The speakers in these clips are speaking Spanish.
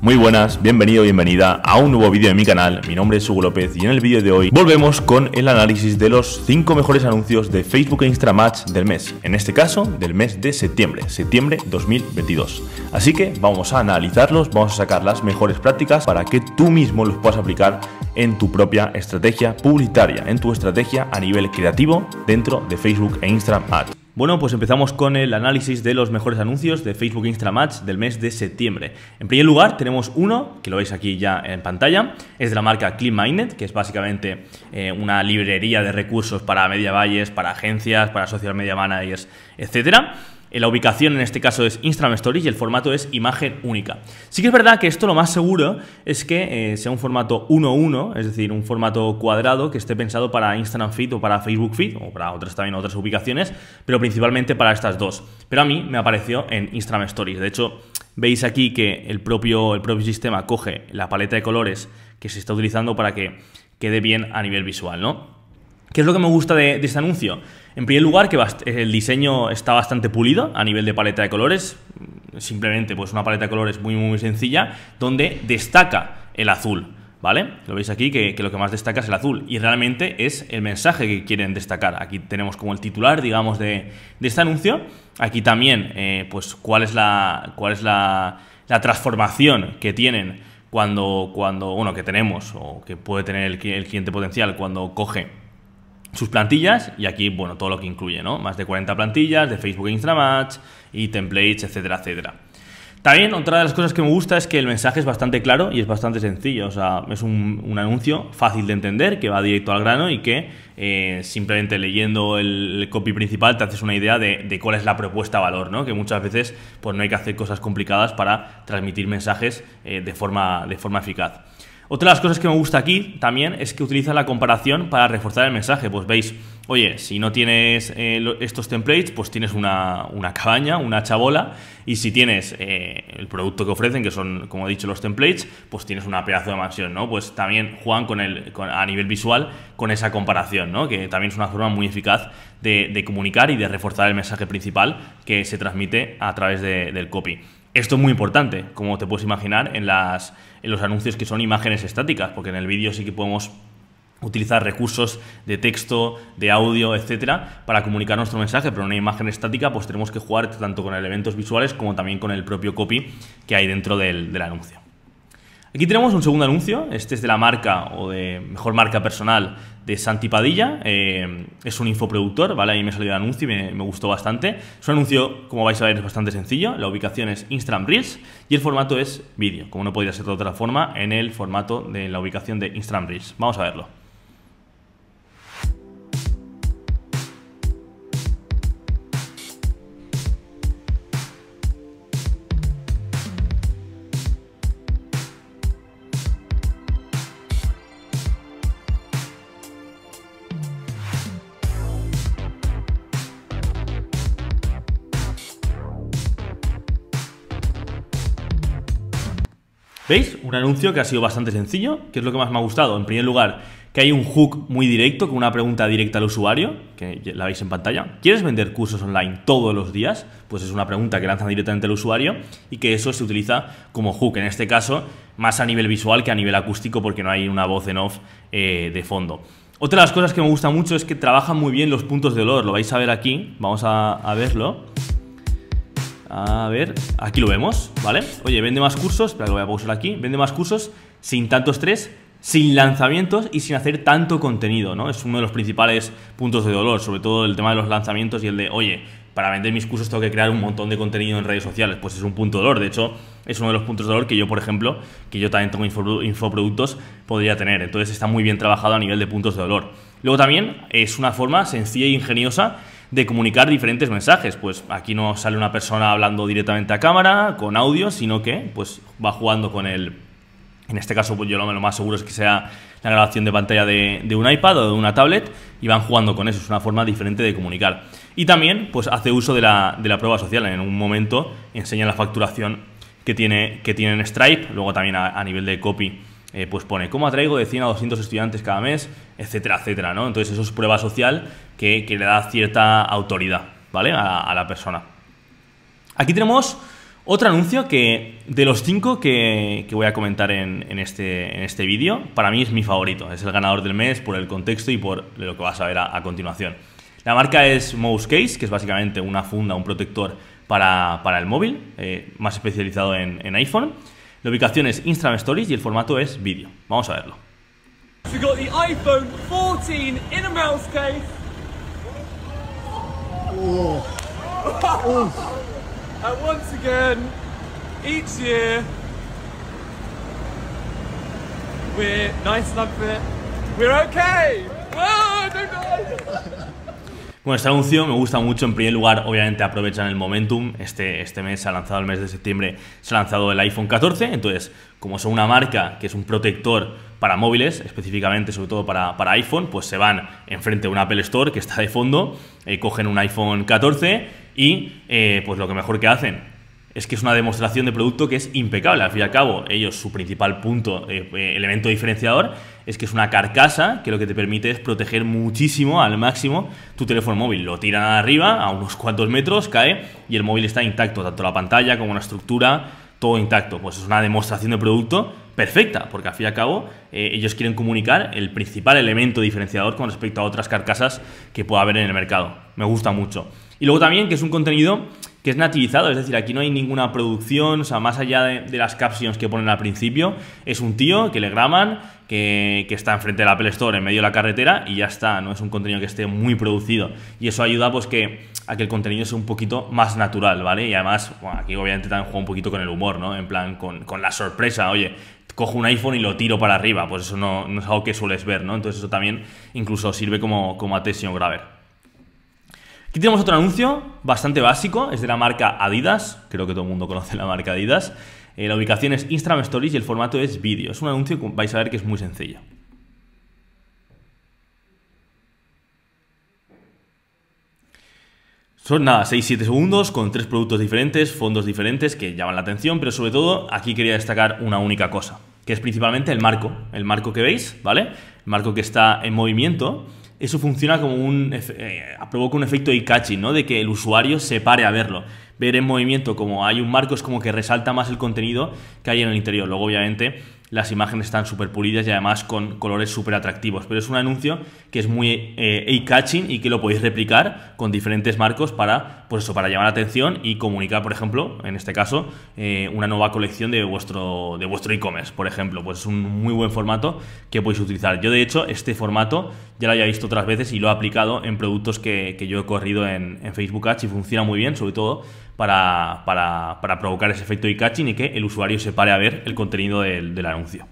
Muy buenas, bienvenido, bienvenida a un nuevo vídeo de mi canal. Mi nombre es Hugo López y en el vídeo de hoy volvemos con el análisis de los 5 mejores anuncios de Facebook e Match del mes. En este caso, del mes de septiembre, septiembre 2022. Así que vamos a analizarlos, vamos a sacar las mejores prácticas para que tú mismo los puedas aplicar en tu propia estrategia publicitaria, en tu estrategia a nivel creativo dentro de Facebook e Instagram Ads. Bueno, pues empezamos con el análisis de los mejores anuncios de Facebook e Instramatch del mes de septiembre. En primer lugar, tenemos uno, que lo veis aquí ya en pantalla, es de la marca Clean Minded, que es básicamente eh, una librería de recursos para media valles, para agencias, para social media managers, etcétera la ubicación en este caso es Instagram Stories y el formato es imagen única. Sí que es verdad que esto lo más seguro es que eh, sea un formato 1-1, es decir, un formato cuadrado que esté pensado para Instagram Feed o para Facebook Feed o para otras también otras ubicaciones, pero principalmente para estas dos. Pero a mí me apareció en Instagram Stories. De hecho, veis aquí que el propio, el propio sistema coge la paleta de colores que se está utilizando para que quede bien a nivel visual, ¿no? ¿Qué es lo que me gusta de, este anuncio? En primer lugar, que el diseño está bastante pulido a nivel de paleta de colores, simplemente pues una paleta de colores muy muy sencilla, donde destaca el azul. ¿vale? Lo veis aquí, que, lo que más destaca es el azul. Y realmente es el mensaje que quieren destacar. Aquí tenemos como el titular, digamos, de, este anuncio. Aquí también, eh, pues, cuál es la, cuál es la, transformación que tienen cuando, cuando, bueno, que tenemos o que puede tener el cliente potencial cuando coge sus plantillas y aquí, bueno, todo lo que incluye, ¿no? Más de 40 plantillas de Facebook e Instramatch y templates, etcétera, etcétera. También otra de las cosas que me gusta es que el mensaje es bastante claro y es bastante sencillo. O sea, es un, anuncio fácil de entender, que va directo al grano y que eh, simplemente leyendo el, copy principal te haces una idea de, cuál es la propuesta valor, ¿no? Que muchas veces pues, no hay que hacer cosas complicadas para transmitir mensajes eh, de, forma, de forma eficaz. Otra de las cosas que me gusta aquí también es que utiliza la comparación para reforzar el mensaje. Pues veis, oye, si no tienes eh, estos templates, pues tienes una, cabaña, una chabola, y si tienes eh, el producto que ofrecen, que son, como he dicho, los templates, pues tienes una pedazo de mansión, ¿no? Pues también juegan con el, a nivel visual con esa comparación, ¿no? Que también es una forma muy eficaz de, comunicar y de reforzar el mensaje principal que se transmite a través del copy. Esto es muy importante, como te puedes imaginar, en, las, en los anuncios que son imágenes estáticas, porque en el vídeo sí que podemos utilizar recursos de texto, de audio, etcétera, para comunicar nuestro mensaje, pero en una imagen estática, pues tenemos que jugar tanto con elementos visuales como también con el propio copy que hay dentro del, del anuncio. Aquí tenemos un segundo anuncio, este es de la marca o de mejor marca personal de Santi Padilla, eh, es un infoproductor, ¿vale? A me salió el anuncio y me, gustó bastante. Su anuncio, como vais a ver, es bastante sencillo, la ubicación es Instagram Reels y el formato es vídeo, como no podría ser de otra forma, en el formato de la ubicación de Instagram Reels. Vamos a verlo. ¿Veis? Un anuncio que ha sido bastante sencillo, que es lo que más me ha gustado. En primer lugar, que hay un hook muy directo, con una pregunta directa al usuario, que la veis en pantalla. ¿Quieres vender cursos online todos los días? Pues es una pregunta que lanzan directamente al usuario y que eso se utiliza como hook, en este caso, más a nivel visual que a nivel acústico, porque no hay una voz en off eh, de fondo. Otra de las cosas que me gusta mucho es que trabajan muy bien los puntos de olor, lo vais a ver aquí, vamos a verlo. A ver, aquí lo vemos, ¿vale? Oye, vende más cursos, espera que lo voy a pausar aquí, vende más cursos sin tanto estrés, sin lanzamientos y sin hacer tanto contenido, ¿no? Es uno de los principales puntos de dolor, sobre todo el tema de los lanzamientos y el de, oye, para vender mis cursos tengo que crear un montón de contenido en redes sociales, pues es un punto de dolor, de hecho, es uno de los puntos de dolor que yo, por ejemplo, que yo también tengo infoproductos, podría tener, entonces está muy bien trabajado a nivel de puntos de dolor. Luego también es una forma sencilla e ingeniosa de comunicar diferentes mensajes. Pues aquí no sale una persona hablando directamente a cámara, con audio, sino que pues va jugando con el... En este caso, pues yo lo más seguro es que sea la grabación de pantalla de, un iPad o de una tablet y van jugando con eso. Es una forma diferente de comunicar. Y también, pues hace uso de la, de la prueba social. En un momento enseña la facturación que tiene, que Stripe, luego también a nivel de copy eh, pues pone cómo atraigo de 100 a 200 estudiantes cada mes, etcétera, etcétera, ¿no? Entonces eso es prueba social que, le da cierta autoridad, ¿vale? A, la persona. Aquí tenemos otro anuncio que de los cinco que, voy a comentar en, este, en este, vídeo, para mí es mi favorito, es el ganador del mes por el contexto y por lo que vas a ver a, continuación. La marca es Mouse Case, que es básicamente una funda, un protector para, el móvil, eh, más especializado en iPhone. La ubicación es Instagram Stories y el formato es vídeo. Vamos a verlo. We got the iPhone 14 in a mouse case. Oh. And once again, each year, we're nice and unfit. We're okay. Whoa, don't die. Bueno, este anuncio me gusta mucho. En primer lugar, obviamente aprovechan el momentum. Este, este mes se ha lanzado, el mes de septiembre, se ha lanzado el iPhone 14. Entonces, como son una marca que es un protector para móviles, específicamente, sobre todo para, iPhone, pues se van enfrente de un Apple Store que está de fondo, eh, cogen un iPhone 14 y eh, pues lo que mejor que hacen es que es una demostración de producto que es impecable. Al fin y al cabo, ellos, su principal punto, eh, eh, elemento diferenciador, es que es una carcasa que lo que te permite es proteger muchísimo, al máximo, tu teléfono móvil. Lo tiran arriba, a unos cuantos metros, cae y el móvil está intacto, tanto la pantalla como la estructura, todo intacto. Pues es una demostración de producto perfecta, porque al fin y al cabo eh, ellos quieren comunicar el principal elemento diferenciador con respecto a otras carcasas que pueda haber en el mercado. Me gusta mucho. Y luego también que es un contenido que es nativizado, es decir, aquí no hay ninguna producción, o sea, más allá de, las captions que ponen al principio, es un tío que le graban, que, que, está enfrente la Apple Store, en medio de la carretera, y ya está, no es un contenido que esté muy producido. Y eso ayuda pues que a que el contenido sea un poquito más natural, ¿vale? Y además, aquí obviamente también juega un poquito con el humor, ¿no? En plan, con, la sorpresa, oye, cojo un iPhone y lo tiro para arriba, pues eso no, es algo que sueles ver, ¿no? Entonces eso también incluso sirve como, como atención graver. Aquí tenemos otro anuncio bastante básico, es de la marca Adidas, creo que todo el mundo conoce la marca Adidas. Eh, la ubicación es Instagram Stories y el formato es vídeo. Es un anuncio que vais a ver que es muy sencillo. Son nada, 6-7 segundos con tres productos diferentes, fondos diferentes que llaman la atención, pero sobre todo aquí quería destacar una única cosa, que es principalmente el marco, el marco que veis, ¿vale? El marco que está en movimiento eso funciona como un. Eh, provoca un efecto eye ¿no? De que el usuario se pare a verlo. Ver en movimiento como hay un marco es como que resalta más el contenido que hay en el interior. Luego, obviamente las imágenes están súper pulidas y además con colores súper atractivos. Pero es un anuncio que es muy eh, eye-catching y que lo podéis replicar con diferentes marcos para, pues eso, para llamar la atención y comunicar, por ejemplo, en este caso, eh, una nueva colección de vuestro de vuestro e-commerce, por ejemplo. Pues es un muy buen formato que podéis utilizar. Yo, de hecho, este formato ya lo había visto otras veces y lo he aplicado en productos que, yo he corrido en, en Facebook Ads y funciona muy bien, sobre todo para, provocar ese efecto de catching y que el usuario se pare a ver el contenido del, del anuncio.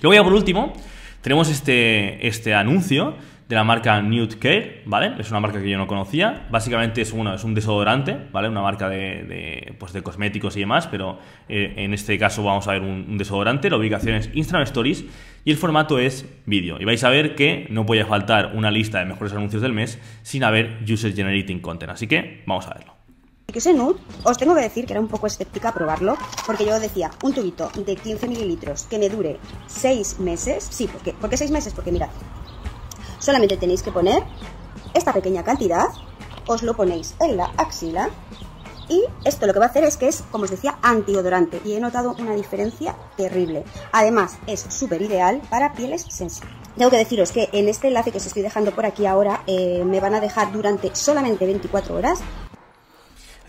Luego ya por último, tenemos este, este anuncio de la marca Nude Care, ¿vale? Es una marca que yo no conocía. Básicamente es, una, es un desodorante, ¿vale? Una marca de, pues cosméticos y demás, pero eh, en este caso vamos a ver un, un, desodorante. La ubicación es Instagram Stories y el formato es vídeo. Y vais a ver que no puede faltar una lista de mejores anuncios del mes sin haber User Generating Content. Así que vamos a verlo que ese os tengo que decir que era un poco escéptica probarlo, porque yo decía, un tubito de 15 mililitros que me dure 6 meses, sí, porque ¿por qué 6 meses? Porque mirad, solamente tenéis que poner esta pequeña cantidad, os lo ponéis en la axila, y esto lo que va a hacer es que es, como os decía, antiodorante y he notado una diferencia terrible. Además, es súper ideal para pieles sensibles. Tengo que deciros que en este enlace que os estoy dejando por aquí ahora eh, me van a dejar durante solamente 24 horas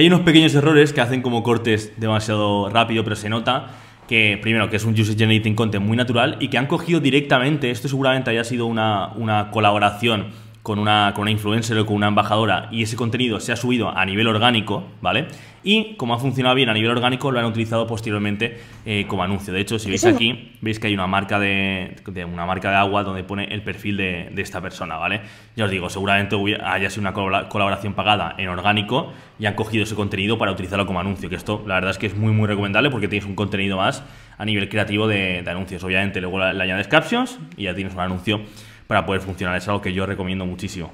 hay unos pequeños errores que hacen como cortes demasiado rápido, pero se nota que primero que es un user generating content muy natural y que han cogido directamente, esto seguramente haya sido una, una colaboración con una, con influencer o con una embajadora y ese contenido se ha subido a nivel orgánico, ¿vale? Y como ha funcionado bien a nivel orgánico, lo han utilizado posteriormente eh, como anuncio. De hecho, si veis aquí, veis que hay una marca de, una marca de agua donde pone el perfil de, esta persona, ¿vale? Ya os digo, seguramente haya sido una colaboración pagada en orgánico y han cogido ese contenido para utilizarlo como anuncio, que esto la verdad es que es muy muy recomendable porque tienes un contenido más a nivel creativo de, de anuncios. Obviamente luego le añades captions y ya tienes un anuncio para poder funcionar. Es algo que yo recomiendo muchísimo.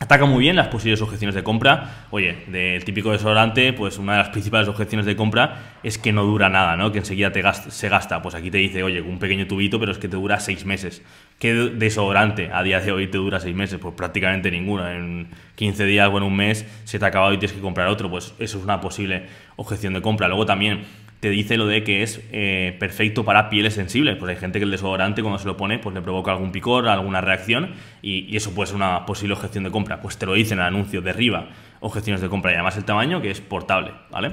Ataca muy bien las posibles objeciones de compra. Oye, del típico desodorante, pues una de las principales objeciones de compra es que no dura nada, ¿no? Que enseguida te se gasta. Pues aquí te dice, oye, un pequeño tubito, pero es que te dura seis meses. ¿Qué desodorante a día de hoy te dura seis meses? Pues prácticamente ninguno. En 15 días o en un mes se te ha acabado y tienes que comprar otro. Pues eso es una posible objeción de compra. Luego también te dice lo de que es eh, perfecto para pieles sensibles. Pues hay gente que el desodorante cuando se lo pone pues le provoca algún picor, alguna reacción y, eso puede ser una posible objeción de compra. Pues te lo dicen en anuncio de arriba, objeciones de compra y además el tamaño que es portable, ¿vale?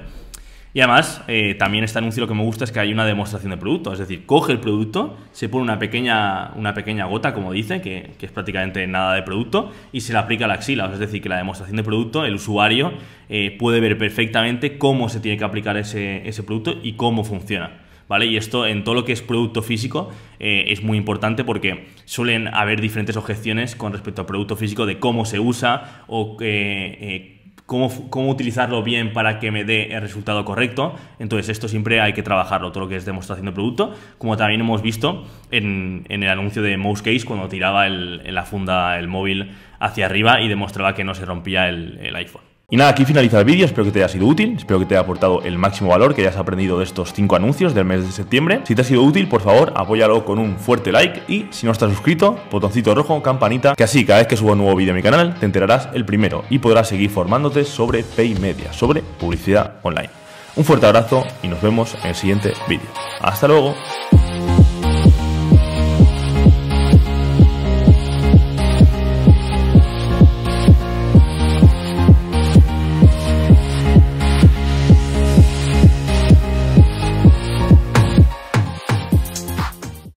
Y además, eh, también este anuncio lo que me gusta es que hay una demostración de producto. Es decir, coge el producto, se pone una pequeña, una pequeña gota, como dice, que, es prácticamente nada de producto, y se la aplica a la axila. Es decir, que la demostración de producto, el usuario eh, puede ver perfectamente cómo se tiene que aplicar ese, producto y cómo funciona. ¿Vale? Y esto en todo lo que es producto físico eh, es muy importante porque suelen haber diferentes objeciones con respecto al producto físico de cómo se usa o que cómo, utilizarlo bien para que me dé el resultado correcto. Entonces esto siempre hay que trabajarlo, todo lo que es demostración de producto, como también hemos visto en, el anuncio de Mouse Case cuando tiraba en la funda el móvil hacia arriba y demostraba que no se rompía el iPhone. Y nada, aquí finaliza el vídeo, espero que te haya sido útil, espero que te haya aportado el máximo valor que hayas aprendido de estos 5 anuncios del mes de septiembre. Si te ha sido útil, por favor, apóyalo con un fuerte like y si no estás suscrito, botoncito rojo, campanita, que así cada vez que suba un nuevo vídeo a mi canal te enterarás el primero y podrás seguir formándote sobre Pay Media, sobre publicidad online. Un fuerte abrazo y nos vemos en el siguiente vídeo. Hasta luego.